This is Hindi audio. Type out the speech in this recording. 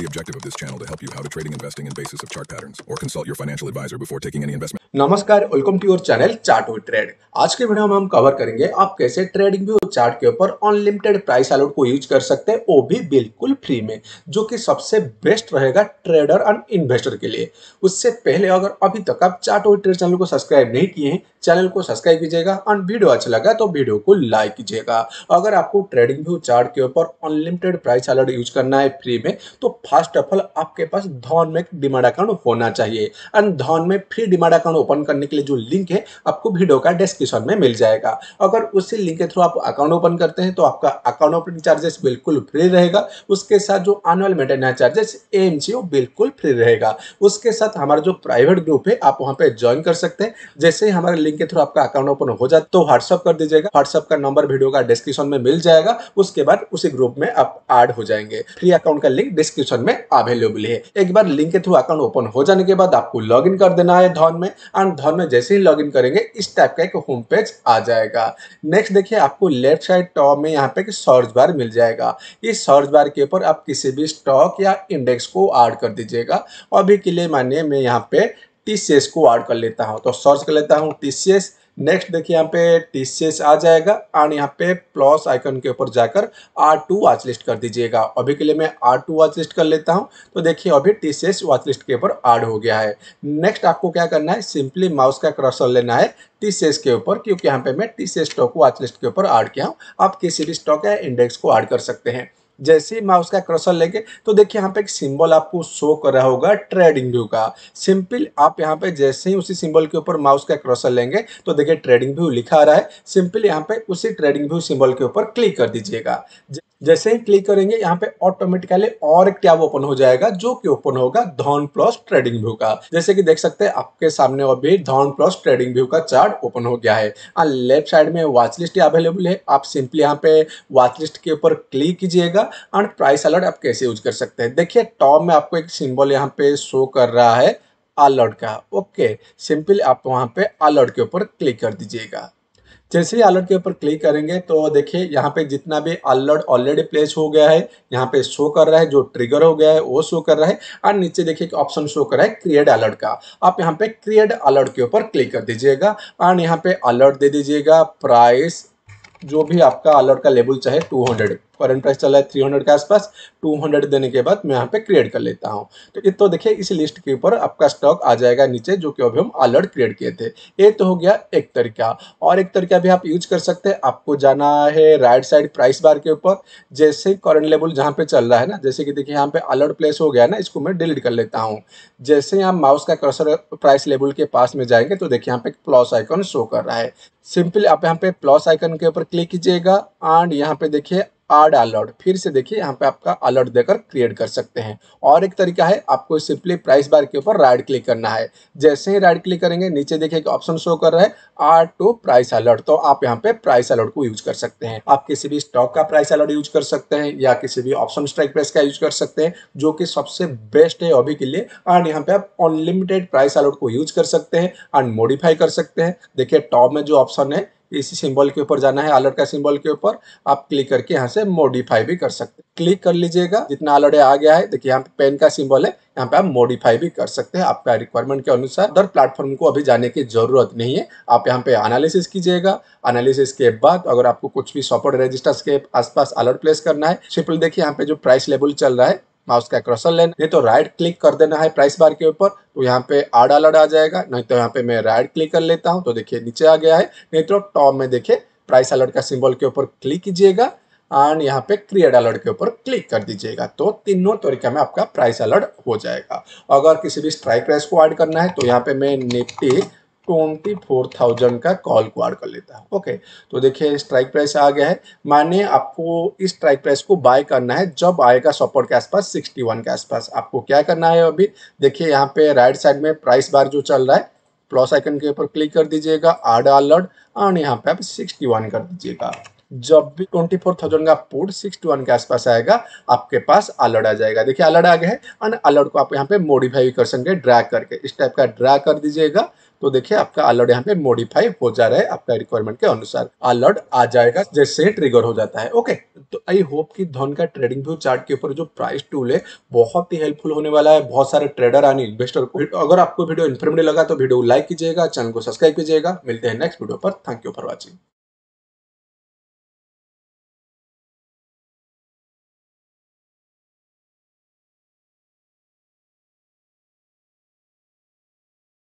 The objective of this channel to help you how to trading, investing, in basis of chart patterns, or consult your financial advisor before taking any investment. नमस्कार, welcome to your channel chart with trade. आज के वीडियो में हम कवर करेंगे आप कैसे ट्रेडिंग व्यू चार्ट के ऊपर अनलिमिटेड प्राइस अलर्ट को यूज कर सकते हैं वो भी बिल्कुल फ्री में जो कि सबसे बेस्ट रहेगा ट्रेडर एंड इन्वेस्टर के लिए उससे पहले अगर अभी तक आप चार्ट और ट्रेड चैनल को सब्सक्राइब नहीं किए हैं चैनल को सब्सक्राइब कीजिएगा और वीडियो अच्छा लगा तो वीडियो को लाइक कीजिएगा अगर आपको ट्रेडिंग व्यू चार्ट के ऊपर अनलिमिटेड प्राइस अलर्ट यूज करना है फ्री में तो फर्स्ट ऑफ ऑल आपके पास धन में डिमांड अकाउंट होना चाहिए एंड धन में फ्री डिमांड अकाउंट ओपन करने के लिए जो लिंक है आपको वीडियो का डिस्क्रिप्शन में मिल जाएगा अगर उसी लिंक के थ्रू आप अकाउंट ओपन करते हैं तो आपका अकाउंट ओपनिंग चार्जेस बिल्कुल फ्री रहेगा उसके साथ जो एनुअल मेंटेनेंस चार्जेस एम वो बिल्कुल फ्री रहेगा उसके साथ हमारा जो प्राइवेट ग्रुप है आप वहाँ पे ज्वाइन कर सकते हैं जैसे ही हमारे लिंक के थ्रू आपका अकाउंट ओपन हो जाए तो व्हाट्सअप कर दीजिएगा व्हाट्सअप का नंबर वीडियो का डिस्क्रिप्शन में मिल जाएगा उसके बाद उसी ग्रुप में आप एड हो जाएंगे फ्री अकाउंट का लिंक डिस्क्रिप्शन में अवेलेबल है एक बार लिंक के थ्रू अकाउंट ओपन हो जाने के बाद आपको लॉग इन कर देना है धन में एंड धन में जैसे ही लॉग इन करेंगे इस टाइप का एक होम पेज आ जाएगा नेक्स्ट देखिए आपको लेफ्ट साइड टॉप में यहाँ पे कि सर्च बार मिल जाएगा इस सर्च बार के ऊपर आप किसी भी स्टॉक या इंडेक्स को ऐड कर दीजिएगा अभी के लिए मानिए मैं यहाँ पे टी को ऐड कर लेता हूँ तो सर्च कर लेता हूँ टी नेक्स्ट देखिए यहाँ पे टी आ जाएगा और यहाँ पे प्लस आइकन के ऊपर जाकर आर टू वाच लिस्ट कर दीजिएगा अभी के लिए मैं आर टू वाच लिस्ट कर लेता हूँ तो देखिए अभी T C S watch list के ऊपर ऐड हो गया है नेक्स्ट आपको क्या करना है सिंपली माउस का क्रसर लेना है टी सी के ऊपर क्योंकि यहाँ पे मैं टी सी स्टॉक को वाच लिस्ट के ऊपर ऐड किया हूँ आप किसी भी स्टॉक या इंडेक्स को ऐड कर सकते हैं जैसे ही माउस का क्रसर लेंगे तो देखिए यहाँ पे एक सिंबल आपको शो कर रहा होगा ट्रेडिंग व्यू का सिंपल आप यहाँ पे जैसे ही उसी सिंबल के ऊपर माउस का क्रसर लेंगे तो देखिए ट्रेडिंग व्यू लिखा आ रहा है सिंपल यहाँ पे उसी ट्रेडिंग व्यू सिंबल के ऊपर क्लिक कर दीजिएगा जैसे ही क्लिक करेंगे यहाँ पे ऑटोमेटिकली और एक टैब ओपन हो जाएगा जो कि ओपन होगा धॉन प्लस ट्रेडिंग व्यू का जैसे कि देख सकते हैं आपके सामने अभी धॉन प्लस ट्रेडिंग व्यू का चार्ट ओपन हो गया है लेफ्ट साइड में वॉच लिस्ट अवेलेबल है आप सिंपली यहाँ पे वॉच लिस्ट के ऊपर क्लिक कीजिएगा एंड प्राइस अलर्ट आप कैसे यूज कर सकते हैं देखिए टॉप में आपको एक सिंबल यहाँ पे शो कर रहा है अलर्ट का ओके सिंपल आप वहाँ पे अलर्ट के ऊपर क्लिक कर दीजिएगा जैसे ही अलर्ट के ऊपर क्लिक करेंगे तो देखिए यहाँ पे जितना भी अलर्ट ऑलरेडी प्लेस हो गया है यहाँ पे शो कर रहा है जो ट्रिगर हो गया है वो शो कर रहा है और नीचे देखिए ऑप्शन शो कर रहा है क्रिएट अलर्ट का आप यहाँ पे क्रिएट अलर्ट के ऊपर क्लिक कर दीजिएगा और यहाँ पे अलर्ट दे दीजिएगा प्राइस जो भी आपका अलर्ट का लेबल चाहे टू हंड्रेड करंट प्राइस चल रहा है 300 के आसपास 200 देने के बाद मैं यहाँ पे क्रिएट कर लेता हूँ तो ये तो देखिए इस लिस्ट के ऊपर आपका स्टॉक आ जाएगा नीचे जो कि अभी हम अलर्ट क्रिएट किए थे ये तो हो गया एक तरीका और एक तरीका भी आप यूज कर सकते हैं आपको जाना है राइट साइड प्राइस बार के ऊपर जैसे करंट लेवल जहाँ पे चल रहा है ना जैसे कि देखिए यहाँ पे अलर्ट प्लेस हो गया ना इसको मैं डिलीट कर लेता हूँ जैसे यहाँ माउस का कर्सर प्राइस लेवल के पास में जाएंगे तो देखिए यहाँ पे प्लस आइकन शो कर रहा है सिंपली आप यहाँ पे प्लस आइकन के ऊपर क्लिक कीजिएगा एंड यहाँ पे देखिए आड अलर्ट फिर से देखिए यहाँ पे आपका अलर्ट देकर क्रिएट कर सकते हैं और एक तरीका है आपको सिंपली प्राइस बार के ऊपर राइट क्लिक करना है जैसे ही राइट क्लिक करेंगे नीचे देखिए कि ऑप्शन शो कर रहा है आड टू प्राइस अलर्ट तो आप यहाँ पे प्राइस अलर्ट को यूज कर सकते हैं आप किसी भी स्टॉक का प्राइस अलर्ट यूज कर सकते हैं या किसी भी ऑप्शन स्ट्राइक प्राइस का यूज कर सकते हैं जो कि सबसे बेस्ट है अभी के लिए एंड यहाँ पे आप अनलिमिटेड प्राइस अलर्ट को यूज कर सकते हैं एंड मॉडिफाई कर सकते हैं देखिए टॉप में जो ऑप्शन है इसी सिंबल के ऊपर जाना है अलर्ट का सिंबल के ऊपर आप क्लिक करके यहाँ से मॉडिफाई भी कर सकते हैं क्लिक कर लीजिएगा जितना अलर्ट आ गया है देखिए यहाँ पे पेन का सिंबल है यहाँ पे आप मॉडिफाई भी कर सकते हैं आपका रिक्वायरमेंट के अनुसार अदर प्लेटफॉर्म को अभी जाने की जरूरत नहीं है आप यहाँ पे एनालिसिस कीजिएगा एनालिसिस के बाद अगर आपको कुछ भी सॉपर्ट रजिस्टर्स के आसपास अलर्ट प्लेस करना है सिंपल देखिए यहाँ पे जो प्राइस लेवल चल रहा है माउस का क्रसर लेना नहीं तो राइट क्लिक कर देना है प्राइस बार के ऊपर तो यहाँ पे आड़ अलर्ट आ जाएगा नहीं तो यहाँ पे मैं राइट क्लिक कर लेता हूँ तो देखिए नीचे आ गया है नहीं तो टॉप में देखिए प्राइस अलर्ट का सिंबल के ऊपर क्लिक कीजिएगा एंड यहाँ पे क्रिएट अलर्ट के ऊपर क्लिक कर दीजिएगा तो तीनों तरीका में आपका प्राइस अलर्ट हो जाएगा अगर किसी भी स्ट्राइक प्राइस को ऐड करना है तो यहाँ पे मैं निफ्टी ट्वेंटी फोर थाउजेंड का कॉल क्वार कर लेता है ओके तो देखिए स्ट्राइक प्राइस आ गया है माने आपको इस स्ट्राइक प्राइस को बाय करना है जब आएगा सपोर्ट के आसपास सिक्सटी वन के आसपास आपको क्या करना है अभी देखिए यहाँ पे राइट साइड में प्राइस बार जो चल रहा है प्लस आइकन के ऊपर क्लिक कर दीजिएगा आर्ड अलर्ट और यहाँ पे आप सिक्सटी वन कर दीजिएगा जब भी ट्वेंटी फोर थाउजेंड का पोर्ट सिक्स टू वन के आसपास आएगा आपके पास अलर्ट आ जाएगा देखिए अलर्ट आ गया है एंड अलर्ट को आप यहाँ पे मॉडिफाई कर सकेंगे ड्रा करके इस टाइप का ड्रा कर दीजिएगा तो देखिए आपका अलर्ट यहाँ पे मॉडिफाई हो जा रहा है आपका रिक्वायरमेंट के अनुसार अलर्ट आ जाएगा जैसे ट्रिगर हो जाता है ओके तो आई होप कि धन का ट्रेडिंग व्यू चार्ट के ऊपर जो प्राइस टूल है बहुत ही हेल्पफुल होने वाला है बहुत सारे ट्रेडर एंड इन्वेस्टर को अगर आपको वीडियो इन्फॉर्मेटिव लगा तो वीडियो लाइक कीजिएगा चैनल को सब्सक्राइब कीजिएगा मिलते हैं नेक्स्ट वीडियो पर थैंक यू फॉर वॉचिंग